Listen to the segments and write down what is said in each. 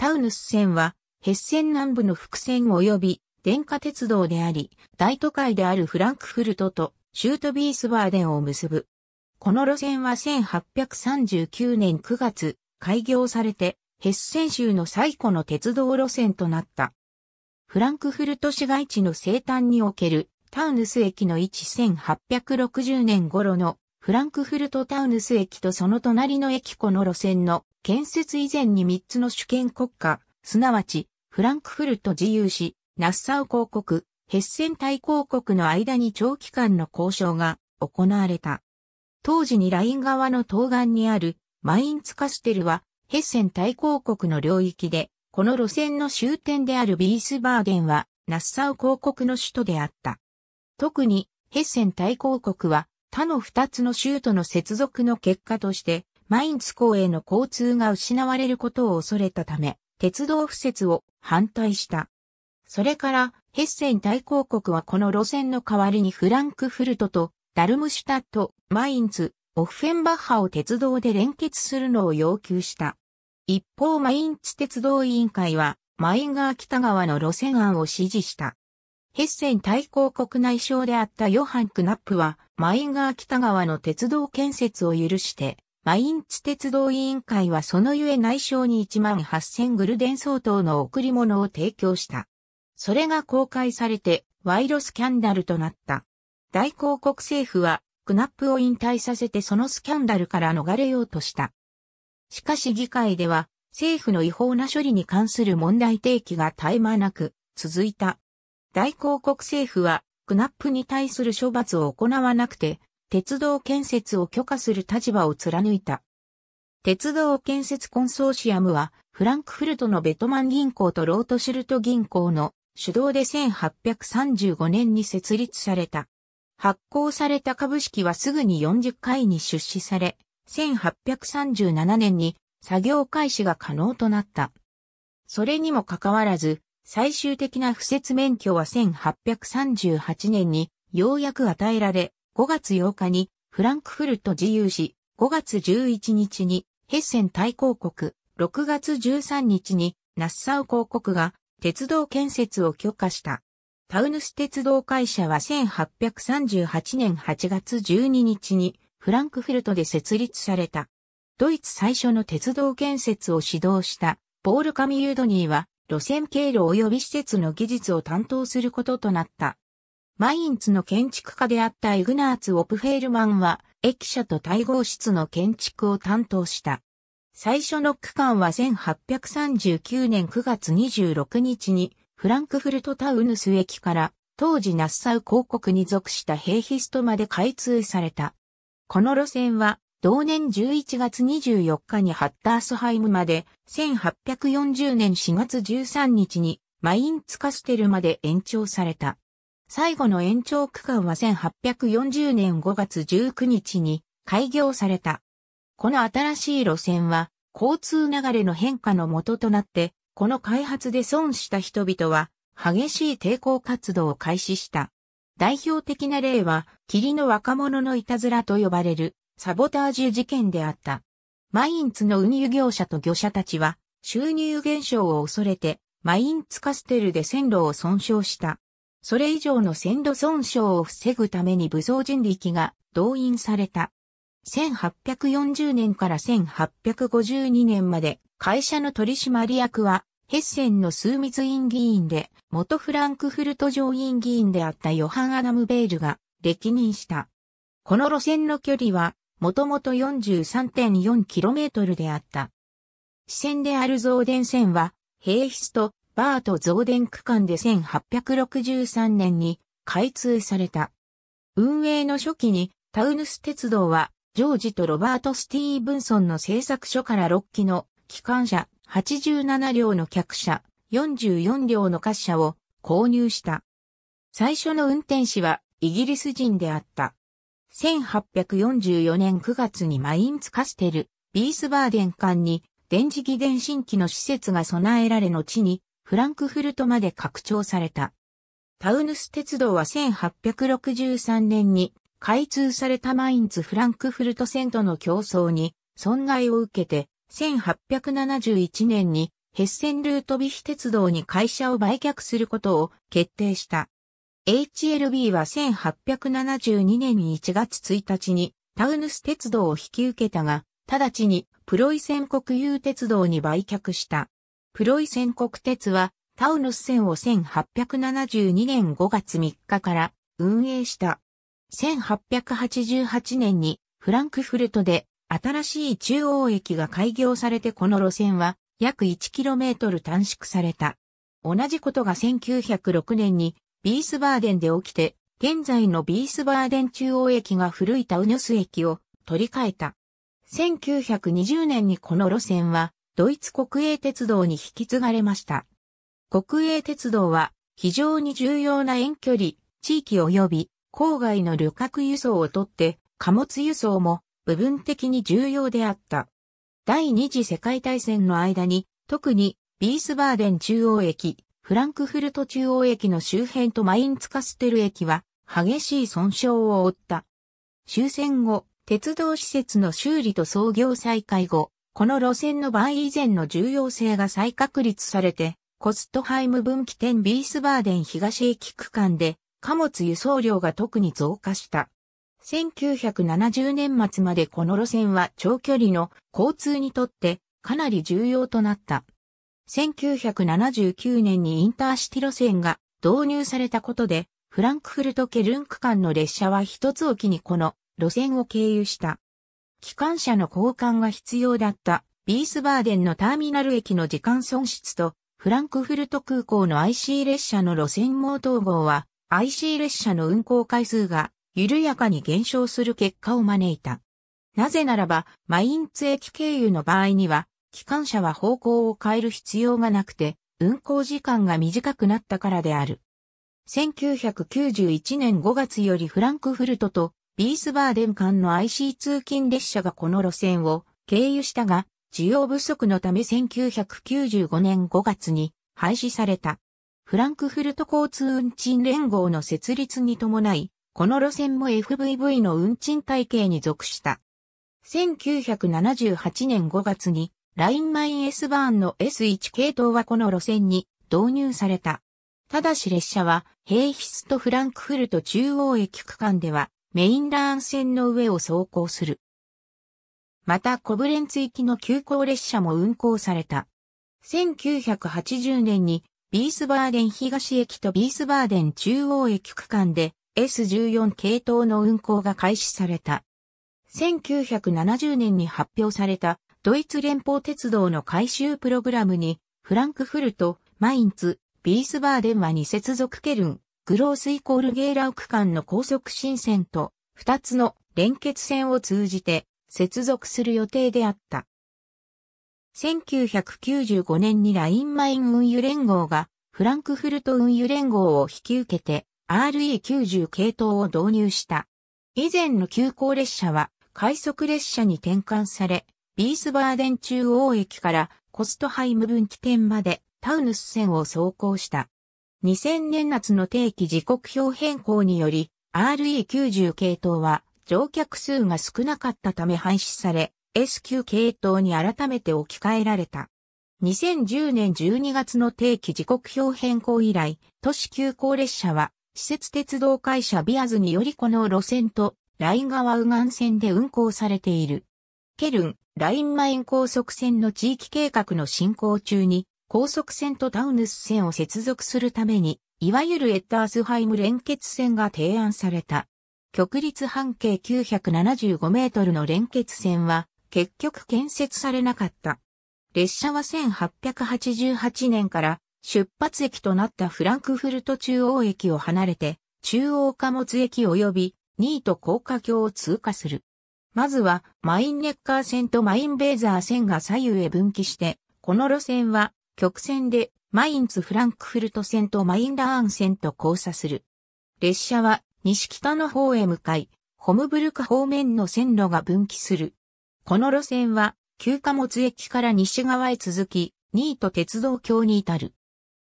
タウヌス線は、ヘッセン南部の伏線及び電化鉄道であり、大都会であるフランクフルトとシュートビースバーデンを結ぶ。この路線は1839年9月、開業されて、ヘッセン州の最古の鉄道路線となった。フランクフルト市街地の西端におけるタウヌス駅の1860年頃のフランクフルトタウヌス駅とその隣の駅この路線の建設以前に3つの主権国家、すなわち、フランクフルト自由市、ナッサウ公国、ヘッセン大公国の間に長期間の交渉が行われた。当時にライン側の東岸にあるマインツカステルはヘッセン大公国の領域で、この路線の終点であるビースバーゲンはナッサウ公国の首都であった。特にヘッセン大公国は他の二つの州との接続の結果としてマインツ港への交通が失われることを恐れたため、鉄道敷設を反対した。それから、ヘッセン大公国はこの路線の代わりにフランクフルトとダルムシュタット、マインツ、オフェンバッハを鉄道で連結するのを要求した。一方マインツ鉄道委員会は、マインガー北側の路線案を支持した。ヘッセン大公国内相であったヨハン・クナップは、マインガー北側の鉄道建設を許して、マインツ鉄道委員会はそのゆえ内省に1万8000グルデン相当の贈り物を提供した。それが公開されて、ワイロスキャンダルとなった。大広国政府は、クナップを引退させてそのスキャンダルから逃れようとした。しかし議会では、政府の違法な処理に関する問題提起が絶え間なく続いた。大広国政府は、クナップに対する処罰を行わなくて、鉄道建設を許可する立場を貫いた。鉄道建設コンソーシアムは、フランクフルトのベトマン銀行とロートシュルト銀行の主導で1835年に設立された。発行された株式はすぐに40回に出資され、1837年に作業開始が可能となった。それにもかかわらず、最終的な不設免許は1838年にようやく与えられ、5月8日にフランクフルト自由市、5月11日にヘッセン大公国、6月13日にナッサウ公国が鉄道建設を許可した。タウヌス鉄道会社は1838年8月12日にフランクフルトで設立された。ドイツ最初の鉄道建設を指導したポール・カミユードニーは路線経路及び施設の技術を担当することとなった。マインツの建築家であったイグナーツ・オプフェールマンは、駅舎と対合室の建築を担当した。最初の区間は1839年9月26日に、フランクフルトタウヌス駅から、当時ナッサウ広告に属したヘイヒストまで開通された。この路線は、同年11月24日にハッタースハイムまで、1840年4月13日にマインツカステルまで延長された。最後の延長区間は1840年5月19日に開業された。この新しい路線は交通流れの変化の元となって、この開発で損した人々は激しい抵抗活動を開始した。代表的な例は、霧の若者のいたずらと呼ばれるサボタージュ事件であった。マインツの運輸業者と業者たちは収入減少を恐れて、マインツカステルで線路を損傷した。それ以上の線路損傷を防ぐために武装人力が動員された。1840年から1852年まで会社の取締役はヘッセンの枢密院議員で元フランクフルト上院議員であったヨハン・アダム・ベールが歴任した。この路線の距離はもともと 43.4km であった。支線である増電線は、平室とバート増電区間で1863年に開通された。運営の初期にタウヌス鉄道はジョージとロバート・スティーブンソンの製作所から6機の機関車87両の客車44両の滑車を購入した。最初の運転士はイギリス人であった。1844年9月にマインツカステル、ビースバーデン間に電磁気電信機の施設が備えられのにフランクフルトまで拡張された。タウヌス鉄道は1863年に開通されたマインツ・フランクフルト線との競争に損害を受けて1871年にヘッセンルートビヒ鉄道に会社を売却することを決定した。HLB は1872年1月1日にタウヌス鉄道を引き受けたが、直ちにプロイセン国有鉄道に売却した。プロイセン国鉄はタウヌス線を1872年5月3日から運営した。1888年にフランクフルトで新しい中央駅が開業されてこの路線は約 1km 短縮された。同じことが1906年にビースバーデンで起きて、現在のビースバーデン中央駅が古いタウヌス駅を取り替えた。1920年にこの路線はドイツ国営鉄道に引き継がれました。国営鉄道は非常に重要な遠距離、地域及び郊外の旅客輸送をとって貨物輸送も部分的に重要であった。第二次世界大戦の間に特にビースバーデン中央駅、フランクフルト中央駅の周辺とマインツカステル駅は激しい損傷を負った。終戦後、鉄道施設の修理と創業再開後、この路線の場合以前の重要性が再確立されて、コストハイム分岐点ビースバーデン東駅区間で貨物輸送量が特に増加した。1970年末までこの路線は長距離の交通にとってかなり重要となった。1979年にインターシティ路線が導入されたことで、フランクフルト・ケルン区間の列車は一つおきにこの路線を経由した。機関車の交換が必要だったビースバーデンのターミナル駅の時間損失とフランクフルト空港の IC 列車の路線網統合は IC 列車の運行回数が緩やかに減少する結果を招いた。なぜならばマインツ駅経由の場合には機関車は方向を変える必要がなくて運行時間が短くなったからである。1991年5月よりフランクフルトとビースバーデン間の IC 通勤列車がこの路線を経由したが、需要不足のため1995年5月に廃止された。フランクフルト交通運賃連合の設立に伴い、この路線も FVV の運賃体系に属した。1978年5月に、ラインマイン S バーンの S1 系統はこの路線に導入された。ただし列車は、平室とフランクフルト中央駅区間では、メインラーン線の上を走行する。またコブレンツ行きの急行列車も運行された。1980年にビースバーデン東駅とビースバーデン中央駅区間で S14 系統の運行が開始された。1970年に発表されたドイツ連邦鉄道の改修プログラムにフランクフルト、マインツ、ビースバーデンは2接続ケルン、グロースイコールゲーラウ区間の高速新線と2つの連結線を通じて接続する予定であった。1995年にラインマイン運輸連合がフランクフルト運輸連合を引き受けて RE90 系統を導入した。以前の急行列車は快速列車に転換され、ビースバーデン中央駅からコストハイム分岐点までタウヌス線を走行した。2000年夏の定期時刻表変更により、RE90 系統は乗客数が少なかったため廃止され、S9 系統に改めて置き換えられた。2010年12月の定期時刻表変更以来、都市急行列車は、施設鉄道会社ビアズによりこの路線と、ライン川右岸線で運行されている。ケルン、ラインマイン高速線の地域計画の進行中に、高速線とタウヌス線を接続するために、いわゆるエッタースハイム連結線が提案された。極立半径975メートルの連結線は、結局建設されなかった。列車は1888年から出発駅となったフランクフルト中央駅を離れて、中央貨物駅及びニート高架橋を通過する。まずはマインネッカー線とマインベーザー線が左右へ分岐して、この路線は曲線でマインツ・フランクフルト線とマインラーン線と交差する。列車は西北の方へ向かい、ホムブルク方面の線路が分岐する。この路線は、旧貨物駅から西側へ続き、ニート鉄道橋に至る。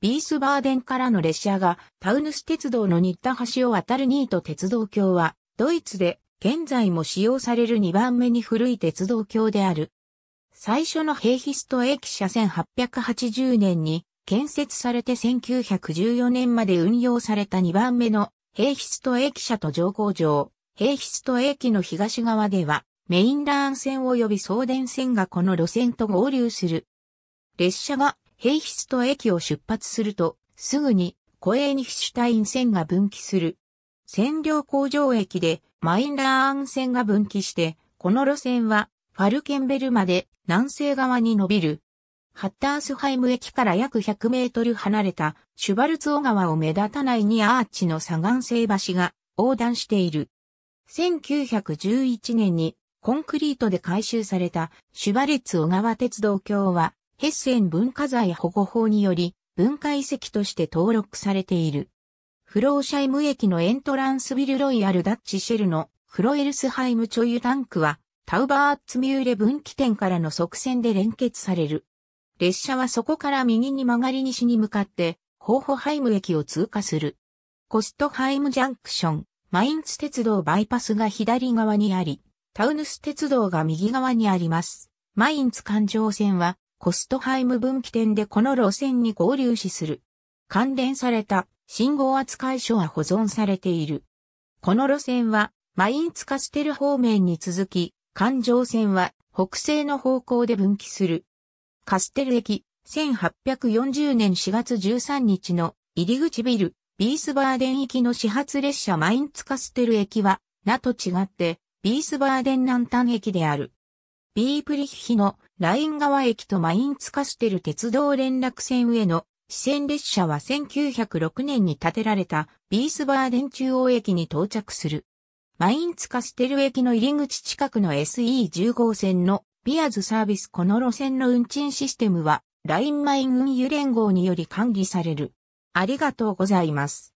ビースバーデンからの列車がタウヌス鉄道の新田橋を渡るニート鉄道橋は、ドイツで現在も使用される2番目に古い鉄道橋である。最初のヘイヒスト駅舎1880年に建設されて1914年まで運用された2番目のヘイヒスト駅舎と乗降場、ヘイヒスト駅の東側ではメインラーン線及び送電線がこの路線と合流する。列車がヘイヒスト駅を出発するとすぐにコエーニヒシュタイン線が分岐する。線量工場駅でマインラーン線が分岐して、この路線はファルケンベルまで南西側に伸びる。ハッタースハイム駅から約100メートル離れたシュバルツオ川を目立たないにアーチの左岸製橋が横断している。1911年にコンクリートで改修されたシュバレツオ川鉄道橋はヘッセン文化財保護法により文化遺跡として登録されている。フローシャイム駅のエントランスビルロイヤルダッチシェルのフロエルスハイムチョユタンクはタウバーッツミューレ分岐点からの側線で連結される。列車はそこから右に曲がり西に向かって、ホーホハイム駅を通過する。コストハイムジャンクション、マインツ鉄道バイパスが左側にあり、タウヌス鉄道が右側にあります。マインツ環状線は、コストハイム分岐点でこの路線に合流しする。関連された信号扱い書は保存されている。この路線は、マインツカステル方面に続き、環状線は北西の方向で分岐する。カステル駅、1840年4月13日の入り口ビル、ビースバーデン行きの始発列車マインツカステル駅は、なと違って、ビースバーデン南端駅である。ビープリッヒのライン川駅とマインツカステル鉄道連絡線への支線列車は1906年に建てられたビースバーデン中央駅に到着する。マインツカステル駅の入り口近くの SE10 号線のピアーズサービスこの路線の運賃システムは、ラインマイン運輸連合により管理される。ありがとうございます。